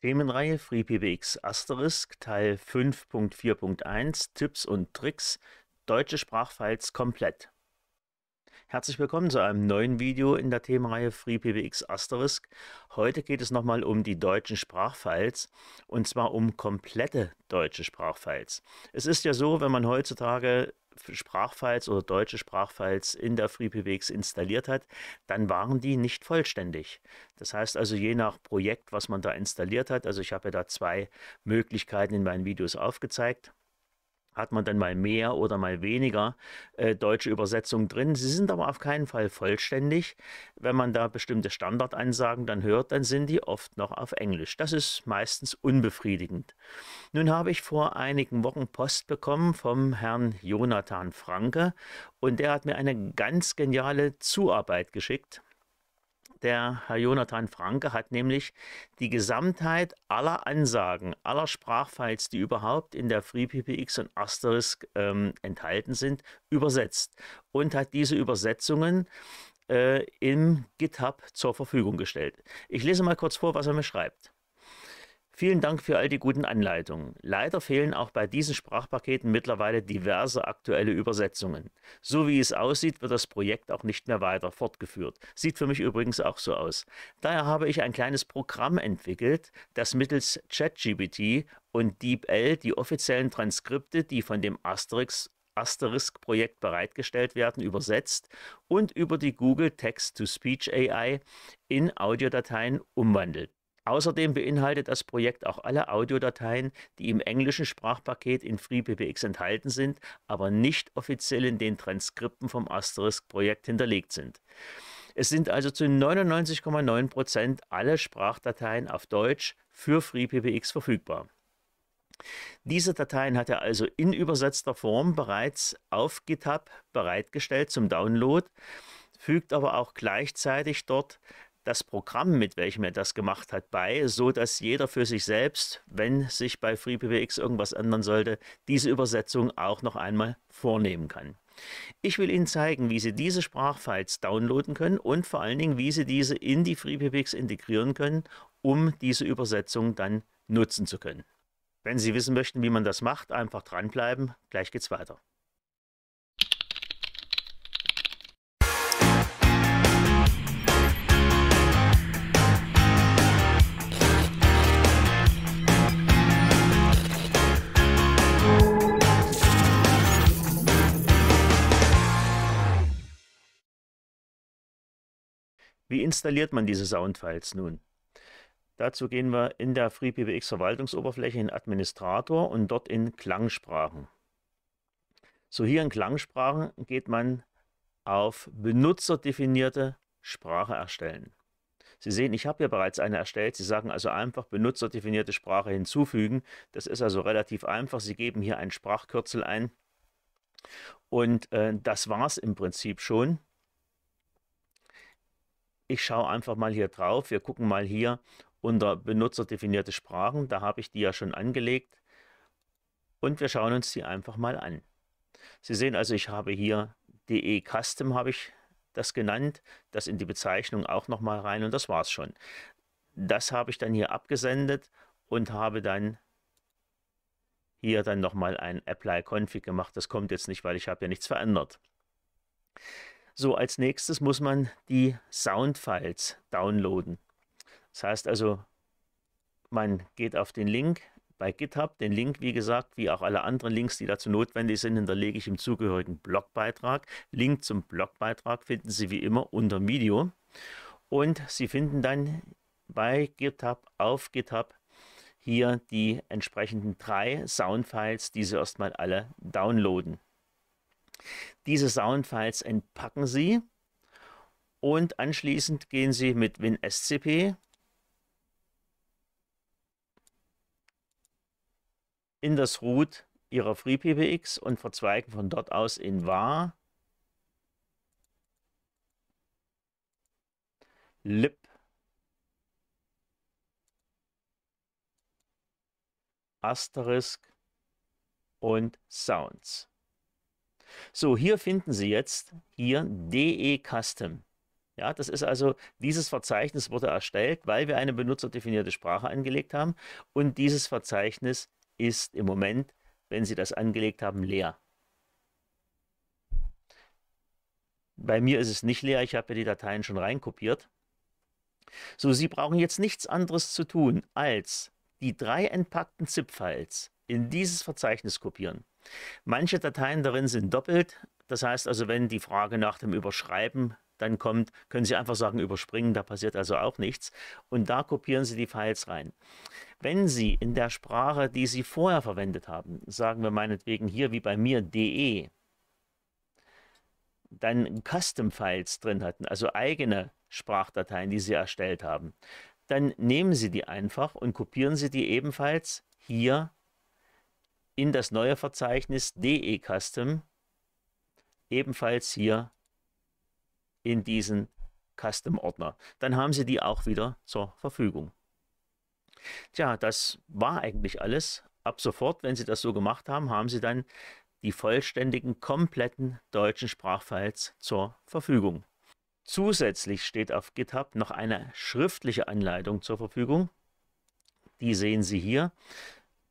Themenreihe FreePBX Asterisk Teil 5.4.1 Tipps und Tricks Deutsche Sprachfiles komplett. Herzlich willkommen zu einem neuen Video in der Themenreihe FreePBX Asterisk. Heute geht es nochmal um die deutschen Sprachfiles und zwar um komplette deutsche Sprachfiles. Es ist ja so, wenn man heutzutage Sprachfiles oder deutsche Sprachfiles in der FreePBX installiert hat, dann waren die nicht vollständig. Das heißt also, je nach Projekt, was man da installiert hat, also ich habe ja da zwei Möglichkeiten in meinen Videos aufgezeigt hat man dann mal mehr oder mal weniger äh, deutsche Übersetzungen drin. Sie sind aber auf keinen Fall vollständig. Wenn man da bestimmte Standardansagen dann hört, dann sind die oft noch auf Englisch. Das ist meistens unbefriedigend. Nun habe ich vor einigen Wochen Post bekommen vom Herrn Jonathan Franke und der hat mir eine ganz geniale Zuarbeit geschickt. Der Herr Jonathan Franke hat nämlich die Gesamtheit aller Ansagen, aller Sprachfiles, die überhaupt in der FreePPX und Asterisk ähm, enthalten sind, übersetzt und hat diese Übersetzungen äh, im GitHub zur Verfügung gestellt. Ich lese mal kurz vor, was er mir schreibt. Vielen Dank für all die guten Anleitungen. Leider fehlen auch bei diesen Sprachpaketen mittlerweile diverse aktuelle Übersetzungen. So wie es aussieht, wird das Projekt auch nicht mehr weiter fortgeführt. Sieht für mich übrigens auch so aus. Daher habe ich ein kleines Programm entwickelt, das mittels ChatGPT und DeepL die offiziellen Transkripte, die von dem Asterix Asterisk-Projekt bereitgestellt werden, übersetzt und über die Google Text-to-Speech AI in Audiodateien umwandelt. Außerdem beinhaltet das Projekt auch alle Audiodateien, die im englischen Sprachpaket in FreeBBX enthalten sind, aber nicht offiziell in den Transkripten vom Asterisk-Projekt hinterlegt sind. Es sind also zu 99,9% alle Sprachdateien auf Deutsch für FreeBBX verfügbar. Diese Dateien hat er also in übersetzter Form bereits auf GitHub bereitgestellt zum Download, fügt aber auch gleichzeitig dort das Programm, mit welchem er das gemacht hat, bei, so dass jeder für sich selbst, wenn sich bei FreeBBX irgendwas ändern sollte, diese Übersetzung auch noch einmal vornehmen kann. Ich will Ihnen zeigen, wie Sie diese Sprachfiles downloaden können und vor allen Dingen, wie Sie diese in die FreeBBX integrieren können, um diese Übersetzung dann nutzen zu können. Wenn Sie wissen möchten, wie man das macht, einfach dranbleiben. Gleich geht's weiter. Wie installiert man diese Soundfiles nun? Dazu gehen wir in der FreeBBX Verwaltungsoberfläche in Administrator und dort in Klangsprachen. So hier in Klangsprachen geht man auf benutzerdefinierte Sprache erstellen. Sie sehen, ich habe hier bereits eine erstellt. Sie sagen also einfach benutzerdefinierte Sprache hinzufügen. Das ist also relativ einfach. Sie geben hier ein Sprachkürzel ein. Und äh, das war es im Prinzip schon ich schaue einfach mal hier drauf. Wir gucken mal hier unter benutzerdefinierte Sprachen. Da habe ich die ja schon angelegt. Und wir schauen uns die einfach mal an. Sie sehen also, ich habe hier DE Custom habe ich das genannt, das in die Bezeichnung auch nochmal rein und das war es schon. Das habe ich dann hier abgesendet und habe dann hier dann nochmal ein Apply Config gemacht. Das kommt jetzt nicht, weil ich habe ja nichts verändert. So, als nächstes muss man die Soundfiles downloaden. Das heißt also, man geht auf den Link bei GitHub. Den Link, wie gesagt, wie auch alle anderen Links, die dazu notwendig sind, hinterlege ich im zugehörigen Blogbeitrag. Link zum Blogbeitrag finden Sie wie immer unter Video. Und Sie finden dann bei GitHub auf GitHub hier die entsprechenden drei Soundfiles, die Sie erstmal alle downloaden. Diese Soundfiles entpacken Sie und anschließend gehen Sie mit WinSCP in das Root Ihrer FreePPX und verzweigen von dort aus in var LIP, asterisk und sounds. So, hier finden Sie jetzt hier DE Custom. Ja, das ist also, dieses Verzeichnis wurde erstellt, weil wir eine benutzerdefinierte Sprache angelegt haben. Und dieses Verzeichnis ist im Moment, wenn Sie das angelegt haben, leer. Bei mir ist es nicht leer, ich habe ja die Dateien schon reinkopiert. So, Sie brauchen jetzt nichts anderes zu tun, als die drei entpackten ZIP-Files in dieses Verzeichnis kopieren. Manche Dateien darin sind doppelt. Das heißt also, wenn die Frage nach dem Überschreiben dann kommt, können Sie einfach sagen, überspringen, da passiert also auch nichts. Und da kopieren Sie die Files rein. Wenn Sie in der Sprache, die Sie vorher verwendet haben, sagen wir meinetwegen hier wie bei mir DE, dann Custom-Files drin hatten, also eigene Sprachdateien, die Sie erstellt haben, dann nehmen Sie die einfach und kopieren Sie die ebenfalls hier in das neue Verzeichnis DE Custom, ebenfalls hier in diesen Custom-Ordner. Dann haben Sie die auch wieder zur Verfügung. Tja, das war eigentlich alles. Ab sofort, wenn Sie das so gemacht haben, haben Sie dann die vollständigen, kompletten deutschen Sprachfiles zur Verfügung. Zusätzlich steht auf GitHub noch eine schriftliche Anleitung zur Verfügung. Die sehen Sie hier.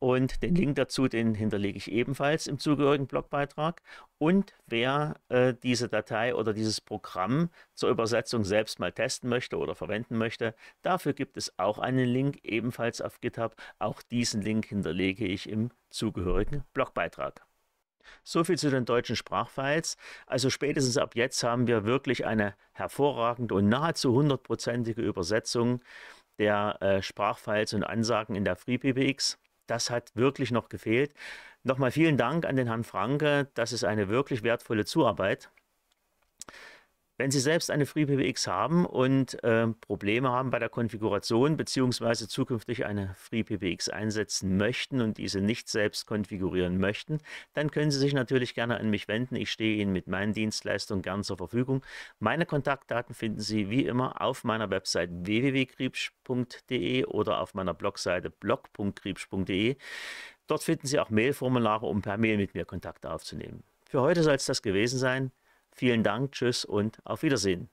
Und den Link dazu, den hinterlege ich ebenfalls im zugehörigen Blogbeitrag. Und wer äh, diese Datei oder dieses Programm zur Übersetzung selbst mal testen möchte oder verwenden möchte, dafür gibt es auch einen Link ebenfalls auf GitHub. Auch diesen Link hinterlege ich im zugehörigen Blogbeitrag. So viel zu den deutschen Sprachfiles. Also spätestens ab jetzt haben wir wirklich eine hervorragende und nahezu hundertprozentige Übersetzung der äh, Sprachfiles und Ansagen in der FreePBX das hat wirklich noch gefehlt. Nochmal vielen Dank an den Herrn Franke. Das ist eine wirklich wertvolle Zuarbeit. Wenn Sie selbst eine FreePBX haben und äh, Probleme haben bei der Konfiguration bzw. zukünftig eine FreePBX einsetzen möchten und diese nicht selbst konfigurieren möchten, dann können Sie sich natürlich gerne an mich wenden. Ich stehe Ihnen mit meinen Dienstleistungen gern zur Verfügung. Meine Kontaktdaten finden Sie wie immer auf meiner Website www.griebsch.de oder auf meiner Blogseite blog.griebsch.de. Dort finden Sie auch Mailformulare, um per Mail mit mir Kontakt aufzunehmen. Für heute soll es das gewesen sein. Vielen Dank, tschüss und auf Wiedersehen.